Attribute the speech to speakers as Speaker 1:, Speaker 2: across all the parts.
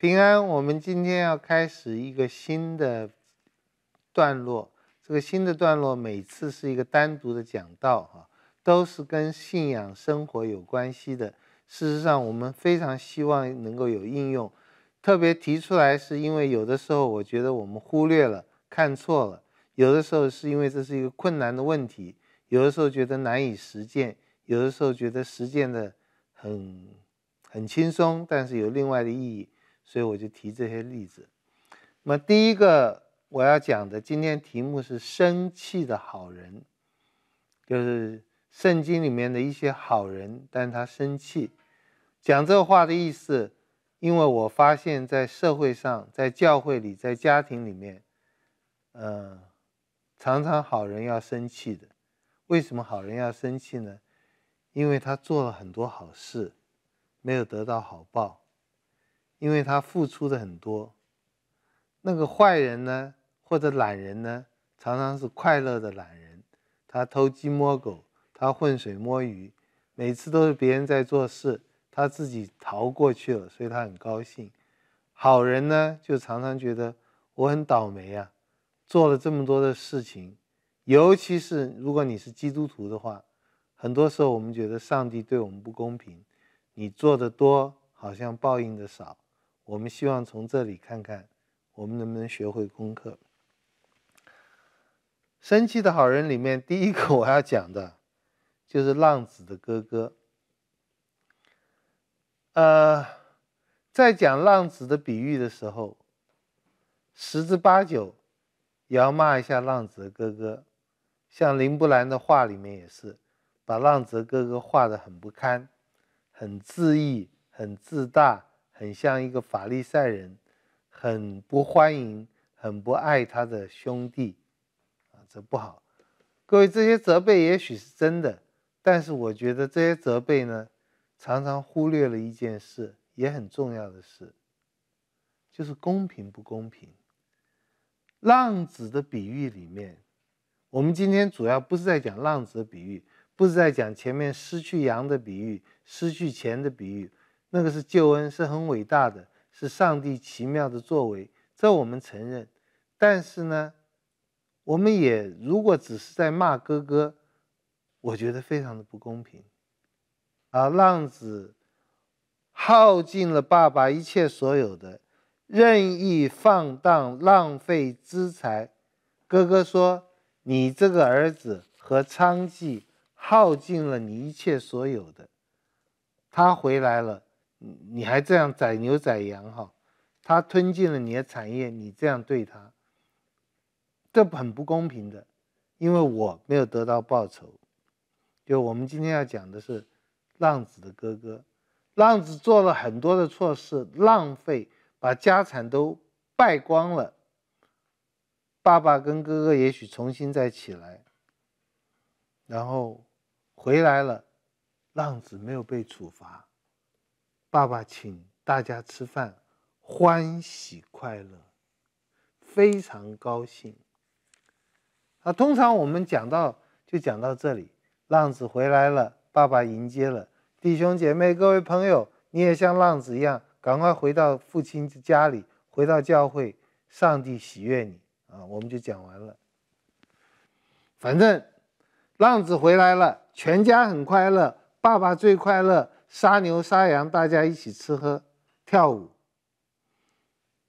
Speaker 1: 平安，我们今天要开始一个新的段落。这个新的段落每次是一个单独的讲道，哈，都是跟信仰生活有关系的。事实上，我们非常希望能够有应用。特别提出来，是因为有的时候我觉得我们忽略了、看错了。有的时候是因为这是一个困难的问题；有的时候觉得难以实践；有的时候觉得实践的很很轻松，但是有另外的意义。所以我就提这些例子。那么第一个我要讲的，今天题目是“生气的好人”，就是圣经里面的一些好人，但他生气。讲这话的意思，因为我发现，在社会上、在教会里、在家庭里面，嗯，常常好人要生气的。为什么好人要生气呢？因为他做了很多好事，没有得到好报。因为他付出的很多，那个坏人呢，或者懒人呢，常常是快乐的懒人，他偷鸡摸狗，他浑水摸鱼，每次都是别人在做事，他自己逃过去了，所以他很高兴。好人呢，就常常觉得我很倒霉啊，做了这么多的事情，尤其是如果你是基督徒的话，很多时候我们觉得上帝对我们不公平，你做的多，好像报应的少。我们希望从这里看看，我们能不能学会功课。《生气的好人》里面第一个我要讲的，就是浪子的哥哥。呃，在讲浪子的比喻的时候，十之八九也要骂一下浪子的哥哥。像林布兰的画里面也是，把浪子的哥哥画的很不堪，很自意，很自大。很像一个法利赛人，很不欢迎，很不爱他的兄弟，啊，这不好。各位，这些责备也许是真的，但是我觉得这些责备呢，常常忽略了一件事，也很重要的事，就是公平不公平。浪子的比喻里面，我们今天主要不是在讲浪子的比喻，不是在讲前面失去羊的比喻，失去钱的比喻。那个是救恩，是很伟大的，是上帝奇妙的作为，这我们承认。但是呢，我们也如果只是在骂哥哥，我觉得非常的不公平。啊，浪子耗尽了爸爸一切所有的，任意放荡浪费资财。哥哥说：“你这个儿子和娼妓耗尽了你一切所有的。”他回来了。你还这样宰牛宰羊哈？他吞进了你的产业，你这样对他，这很不公平的，因为我没有得到报酬。就我们今天要讲的是，浪子的哥哥，浪子做了很多的错事，浪费把家产都败光了。爸爸跟哥哥也许重新再起来，然后回来了，浪子没有被处罚。爸爸请大家吃饭，欢喜快乐，非常高兴。啊，通常我们讲到就讲到这里。浪子回来了，爸爸迎接了弟兄姐妹各位朋友，你也像浪子一样，赶快回到父亲家里，回到教会，上帝喜悦你啊！我们就讲完了。反正浪子回来了，全家很快乐，爸爸最快乐。杀牛杀羊，大家一起吃喝跳舞。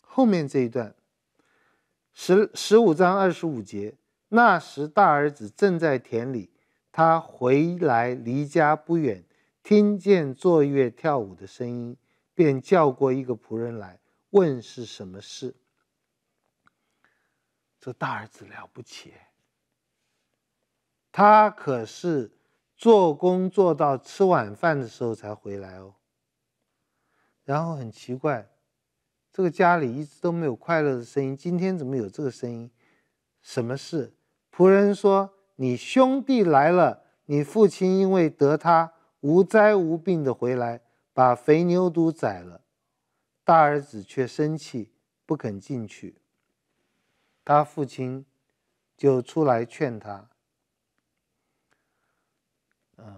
Speaker 1: 后面这一段，十十五章二十五节。那时大儿子正在田里，他回来离家不远，听见坐月跳舞的声音，便叫过一个仆人来，问是什么事。这大儿子了不起，他可是。做工做到吃晚饭的时候才回来哦。然后很奇怪，这个家里一直都没有快乐的声音，今天怎么有这个声音？什么事？仆人说：“你兄弟来了，你父亲因为得他无灾无病的回来，把肥牛都宰了，大儿子却生气不肯进去。他父亲就出来劝他。”嗯，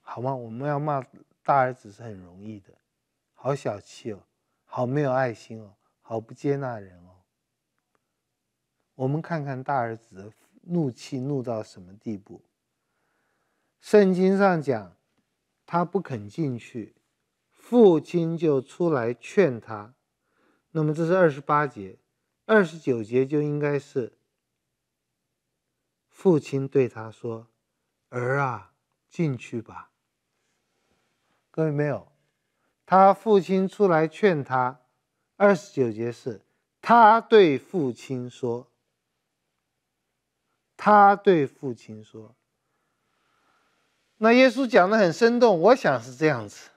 Speaker 1: 好吗？我们要骂大儿子是很容易的，好小气哦，好没有爱心哦，好不接纳人哦。我们看看大儿子的怒气怒到什么地步。圣经上讲，他不肯进去，父亲就出来劝他。那么这是二十八节，二十九节就应该是父亲对他说：“儿啊。”进去吧，各位没有，他父亲出来劝他。二十九节是，他对父亲说，他对父亲说，那耶稣讲的很生动，我想是这样子。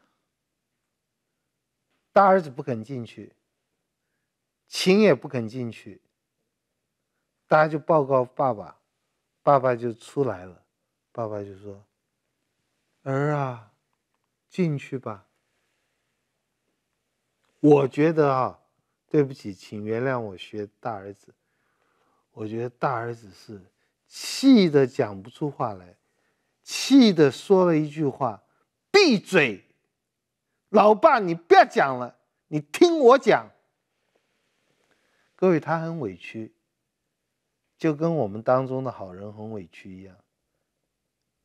Speaker 1: 大儿子不肯进去，琴也不肯进去，大家就报告爸爸，爸爸就出来了，爸爸就说。儿啊，进去吧。我觉得啊，对不起，请原谅我学大儿子。我觉得大儿子是气的讲不出话来，气的说了一句话：“闭嘴！”老爸，你不要讲了，你听我讲。各位，他很委屈，就跟我们当中的好人很委屈一样。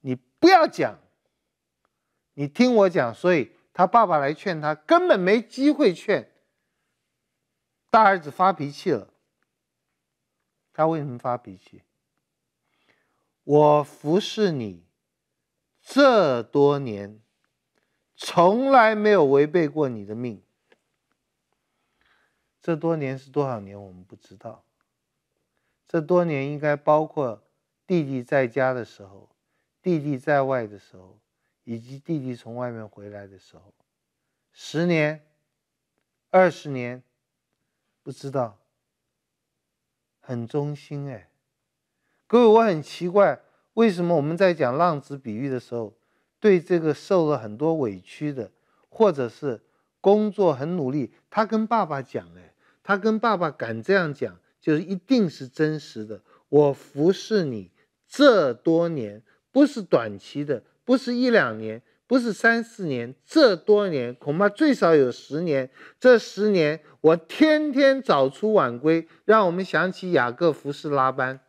Speaker 1: 你不要讲。你听我讲，所以他爸爸来劝他，根本没机会劝。大儿子发脾气了，他为什么发脾气？我服侍你这多年，从来没有违背过你的命。这多年是多少年？我们不知道。这多年应该包括弟弟在家的时候，弟弟在外的时候。以及弟弟从外面回来的时候，十年、二十年，不知道，很忠心哎。各位，我很奇怪，为什么我们在讲浪子比喻的时候，对这个受了很多委屈的，或者是工作很努力，他跟爸爸讲哎，他跟爸爸敢这样讲，就是一定是真实的。我服侍你这多年，不是短期的。不是一两年，不是三四年，这多年恐怕最少有十年。这十年，我天天早出晚归，让我们想起雅各福斯拉班。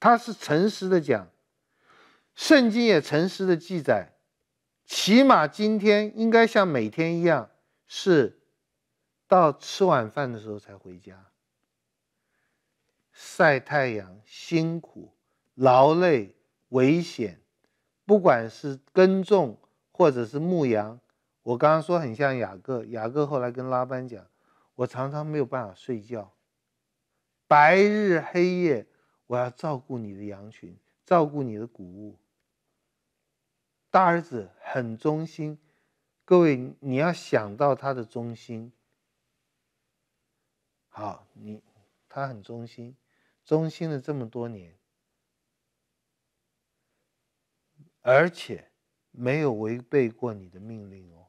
Speaker 1: 他是诚实的讲，圣经也诚实的记载，起码今天应该像每天一样，是到吃晚饭的时候才回家，晒太阳，辛苦劳累。危险，不管是耕种或者是牧羊，我刚刚说很像雅各。雅各后来跟拉班讲：“我常常没有办法睡觉，白日黑夜，我要照顾你的羊群，照顾你的谷物。”大儿子很忠心，各位你要想到他的忠心。好，你他很忠心，忠心了这么多年。而且，没有违背过你的命令哦。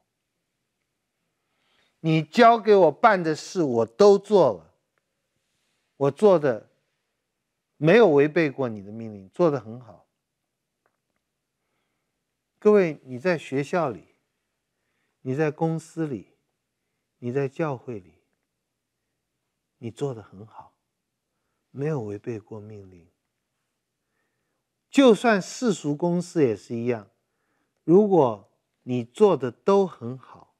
Speaker 1: 你交给我办的事，我都做了，我做的没有违背过你的命令，做的很好。各位，你在学校里，你在公司里，你在教会里，你做的很好，没有违背过命令。就算世俗公司也是一样，如果你做的都很好，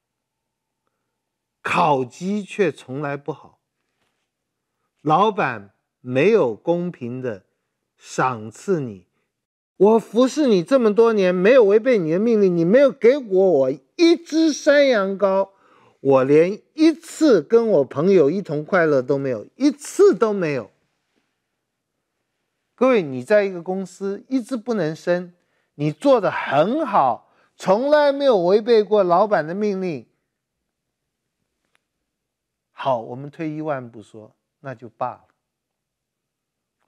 Speaker 1: 考鸡却从来不好，老板没有公平的赏赐你，我服侍你这么多年，没有违背你的命令，你没有给过我一只山羊羔，我连一次跟我朋友一同快乐都没有，一次都没有。各位，你在一个公司一直不能升，你做的很好，从来没有违背过老板的命令。好，我们退一万步说，那就罢了。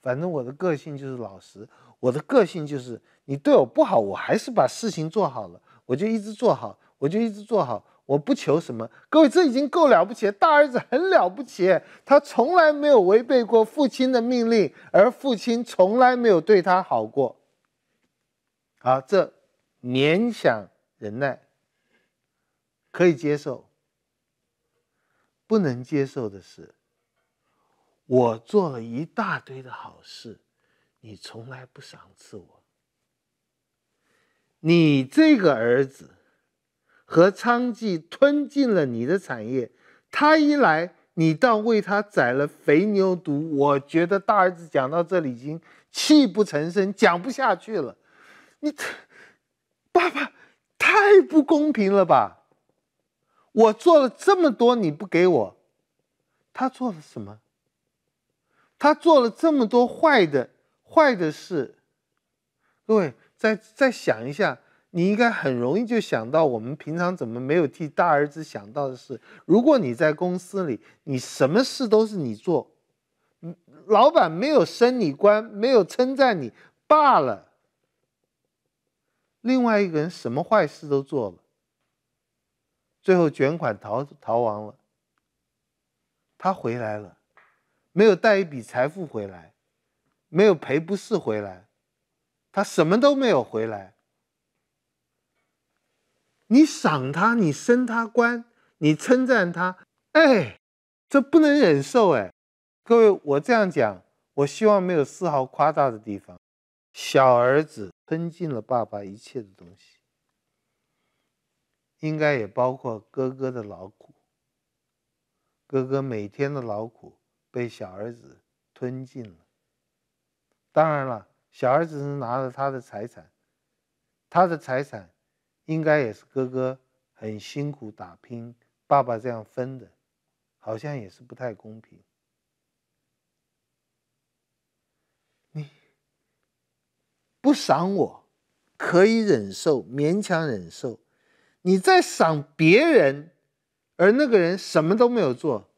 Speaker 1: 反正我的个性就是老实，我的个性就是你对我不好，我还是把事情做好了，我就一直做好，我就一直做好。我不求什么，各位，这已经够了不起。大儿子很了不起，他从来没有违背过父亲的命令，而父亲从来没有对他好过。好，这勉强忍耐可以接受。不能接受的是，我做了一大堆的好事，你从来不赏赐我。你这个儿子。和昌妓吞进了你的产业，他一来，你倒为他宰了肥牛犊。我觉得大儿子讲到这里已经泣不成声，讲不下去了。你，爸爸，太不公平了吧？我做了这么多，你不给我，他做了什么？他做了这么多坏的坏的事。各位，再再想一下。你应该很容易就想到，我们平常怎么没有替大儿子想到的事。如果你在公司里，你什么事都是你做，老板没有升你官，没有称赞你罢了。另外一个人什么坏事都做了，最后卷款逃逃亡了。他回来了，没有带一笔财富回来，没有赔不是回来，他什么都没有回来。你赏他，你升他官，你称赞他，哎，这不能忍受哎！各位，我这样讲，我希望没有丝毫夸大的地方。小儿子吞尽了爸爸一切的东西，应该也包括哥哥的劳苦。哥哥每天的劳苦被小儿子吞尽了。当然了，小儿子是拿着他的财产，他的财产。应该也是哥哥很辛苦打拼，爸爸这样分的，好像也是不太公平。你不赏我，可以忍受，勉强忍受；你再赏别人，而那个人什么都没有做，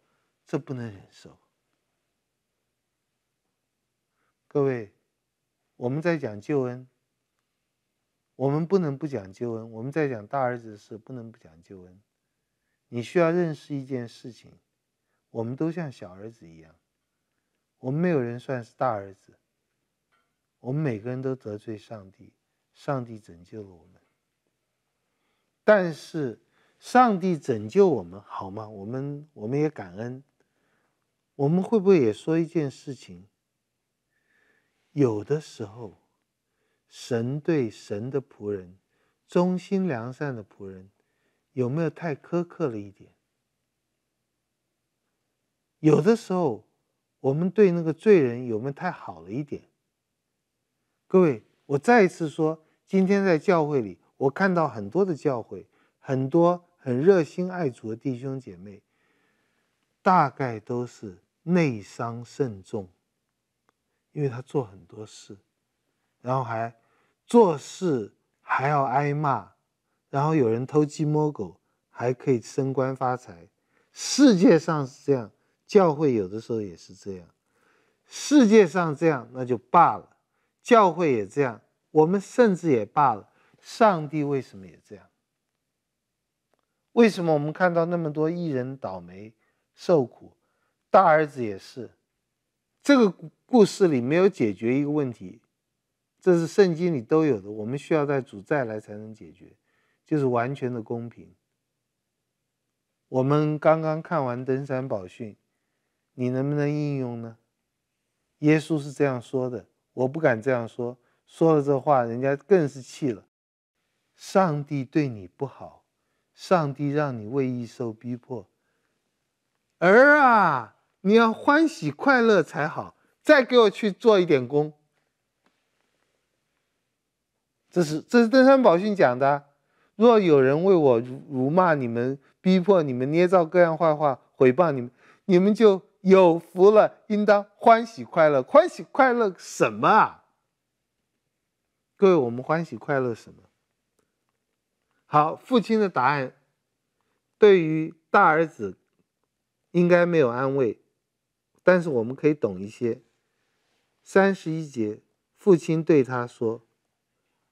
Speaker 1: 这不能忍受。各位，我们在讲救恩。我们不能不讲救恩，我们在讲大儿子的事，不能不讲救恩。你需要认识一件事情：，我们都像小儿子一样，我们没有人算是大儿子。我们每个人都得罪上帝，上帝拯救了我们。但是，上帝拯救我们好吗？我们我们也感恩，我们会不会也说一件事情？有的时候。神对神的仆人，忠心良善的仆人，有没有太苛刻了一点？有的时候，我们对那个罪人有没有太好了一点？各位，我再一次说，今天在教会里，我看到很多的教会，很多很热心爱主的弟兄姐妹，大概都是内伤甚重，因为他做很多事。然后还做事还要挨骂，然后有人偷鸡摸狗，还可以升官发财。世界上是这样，教会有的时候也是这样。世界上这样那就罢了，教会也这样，我们甚至也罢了。上帝为什么也这样？为什么我们看到那么多艺人倒霉受苦？大儿子也是，这个故事里没有解决一个问题。这是圣经里都有的，我们需要在主再来才能解决，就是完全的公平。我们刚刚看完登山宝训，你能不能应用呢？耶稣是这样说的，我不敢这样说，说了这话，人家更是气了。上帝对你不好，上帝让你为义受逼迫，儿啊，你要欢喜快乐才好，再给我去做一点工。这是这是登山宝训讲的，若有人为我辱辱骂你们，逼迫你们，捏造各样坏话，毁谤你们，你们就有福了，应当欢喜快乐。欢喜快乐什么啊？各位，我们欢喜快乐什么？好，父亲的答案，对于大儿子应该没有安慰，但是我们可以懂一些。三十一节，父亲对他说。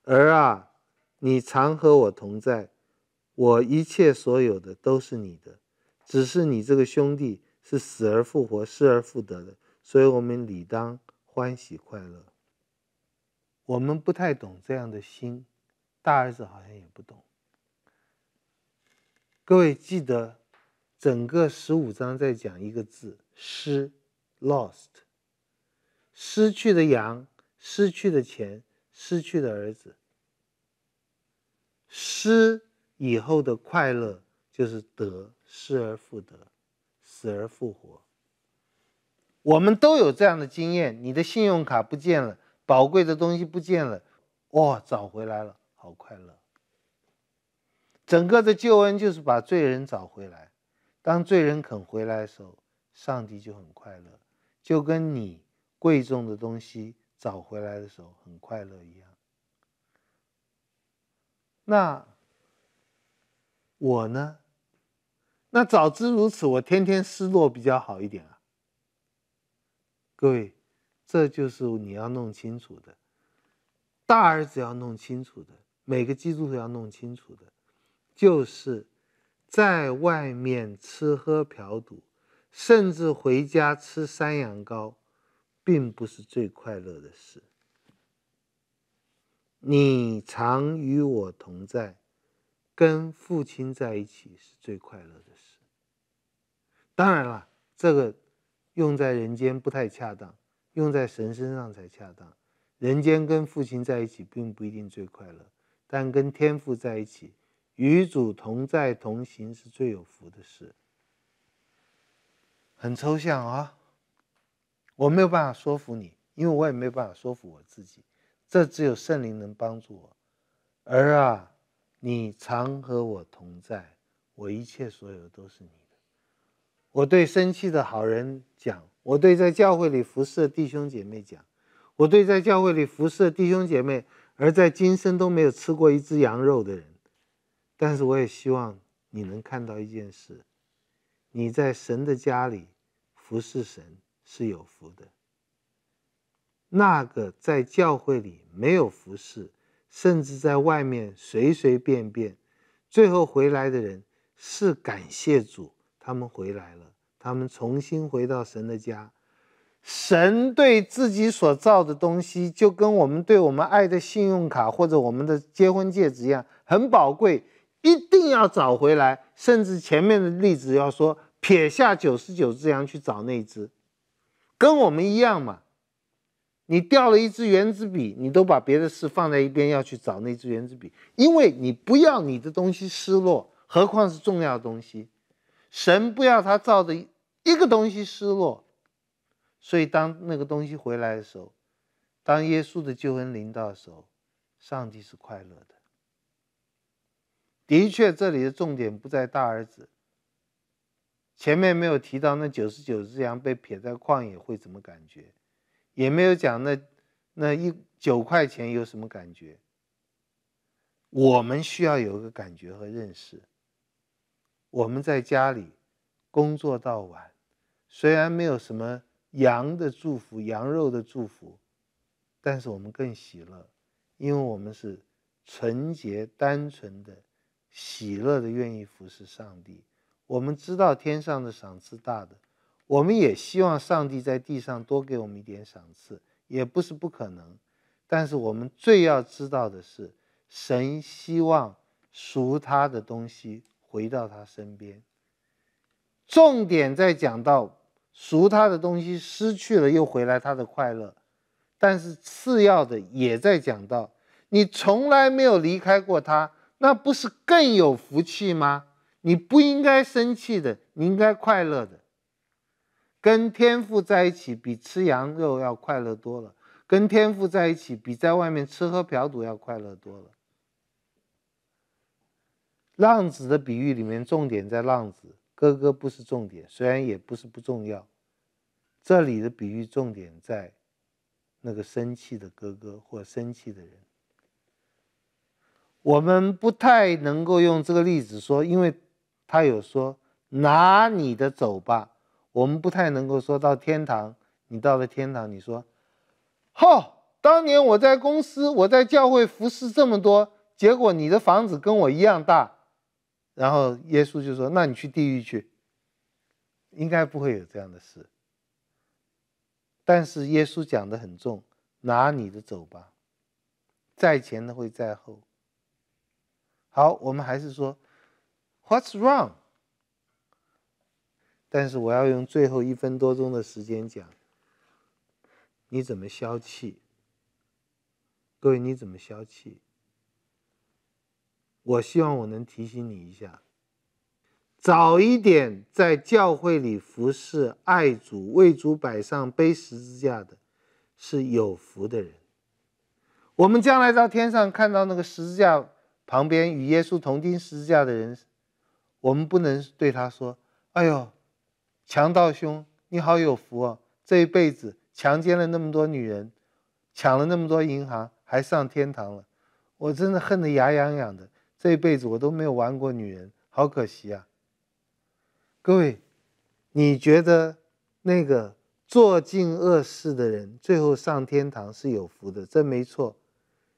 Speaker 1: 儿啊，你常和我同在，我一切所有的都是你的，只是你这个兄弟是死而复活、失而复得的，所以我们理当欢喜快乐。我们不太懂这样的心，大儿子好像也不懂。各位记得，整个十五章在讲一个字：失 （lost），失去的羊，失去的钱。失去的儿子，失以后的快乐就是得，失而复得，死而复活。我们都有这样的经验：你的信用卡不见了，宝贵的东西不见了，哇，找回来了，好快乐。整个的救恩就是把罪人找回来。当罪人肯回来的时候，上帝就很快乐，就跟你贵重的东西。找回来的时候很快乐一样，那我呢？那早知如此，我天天失落比较好一点啊。各位，这就是你要弄清楚的，大儿子要弄清楚的，每个基督徒要弄清楚的，就是在外面吃喝嫖赌，甚至回家吃山羊羔。并不是最快乐的事。你常与我同在，跟父亲在一起是最快乐的事。当然了，这个用在人间不太恰当，用在神身上才恰当。人间跟父亲在一起并不一定最快乐，但跟天父在一起，与主同在同行是最有福的事。很抽象啊。我没有办法说服你，因为我也没有办法说服我自己，这只有圣灵能帮助我。儿啊，你常和我同在，我一切所有都是你的。我对生气的好人讲，我对在教会里服的弟兄姐妹讲，我对在教会里服的弟兄姐妹而在今生都没有吃过一只羊肉的人，但是我也希望你能看到一件事：你在神的家里服侍神。是有福的。那个在教会里没有服侍，甚至在外面随随便便，最后回来的人是感谢主，他们回来了，他们重新回到神的家。神对自己所造的东西，就跟我们对我们爱的信用卡或者我们的结婚戒指一样，很宝贵，一定要找回来。甚至前面的例子要说，撇下九十九只羊去找那只。跟我们一样嘛，你掉了一支圆珠笔，你都把别的事放在一边，要去找那支圆珠笔，因为你不要你的东西失落，何况是重要的东西。神不要他造的一个东西失落，所以当那个东西回来的时候，当耶稣的救恩临到的时候，上帝是快乐的。的确，这里的重点不在大儿子。前面没有提到那九十九只羊被撇在旷野会怎么感觉，也没有讲那那一九块钱有什么感觉。我们需要有个感觉和认识。我们在家里工作到晚，虽然没有什么羊的祝福、羊肉的祝福，但是我们更喜乐，因为我们是纯洁单纯的、喜乐的，愿意服侍上帝。我们知道天上的赏赐大的，我们也希望上帝在地上多给我们一点赏赐，也不是不可能。但是我们最要知道的是，神希望赎他的东西回到他身边。重点在讲到赎他的东西失去了又回来他的快乐，但是次要的也在讲到你从来没有离开过他，那不是更有福气吗？你不应该生气的，你应该快乐的。跟天父在一起比吃羊肉要快乐多了，跟天父在一起比在外面吃喝嫖赌要快乐多了。浪子的比喻里面重点在浪子，哥哥不是重点，虽然也不是不重要。这里的比喻重点在那个生气的哥哥或生气的人。我们不太能够用这个例子说，因为。他有说：“拿你的走吧。”我们不太能够说到天堂。你到了天堂，你说：“吼，当年我在公司，我在教会服侍这么多，结果你的房子跟我一样大。”然后耶稣就说：“那你去地狱去。”应该不会有这样的事。但是耶稣讲的很重：“拿你的走吧，在前的会在后。”好，我们还是说。What's wrong？但是我要用最后一分多钟的时间讲，你怎么消气？各位，你怎么消气？我希望我能提醒你一下：早一点在教会里服侍、爱主、为主摆上背十字架的，是有福的人。我们将来到天上看到那个十字架旁边与耶稣同钉十字架的人。我们不能对他说：“哎呦，强盗兄，你好有福哦！这一辈子强奸了那么多女人，抢了那么多银行，还上天堂了。我真的恨得牙痒痒的。这一辈子我都没有玩过女人，好可惜啊。”各位，你觉得那个做尽恶事的人最后上天堂是有福的？这没错。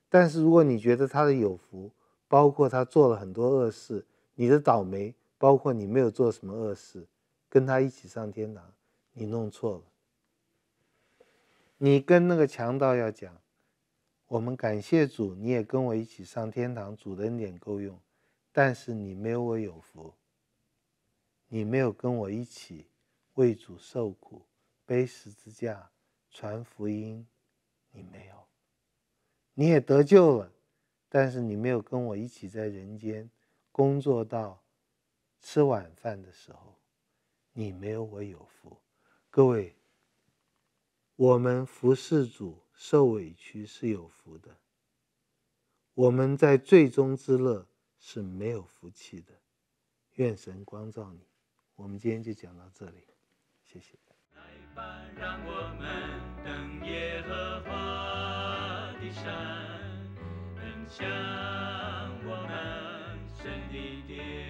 Speaker 1: 但是如果你觉得他的有福，包括他做了很多恶事。你的倒霉，包括你没有做什么恶事，跟他一起上天堂，你弄错了。你跟那个强盗要讲，我们感谢主，你也跟我一起上天堂，主的恩典够用，但是你没有我有福。你没有跟我一起为主受苦、背十字架、传福音，你没有。你也得救了，但是你没有跟我一起在人间。工作到吃晚饭的时候，你没有我有福。各位，我们服侍主受委屈是有福的，我们在最终之乐是没有福气的。愿神光照你。我们今天就讲到这里，谢谢。来吧，让我们和的山，descendite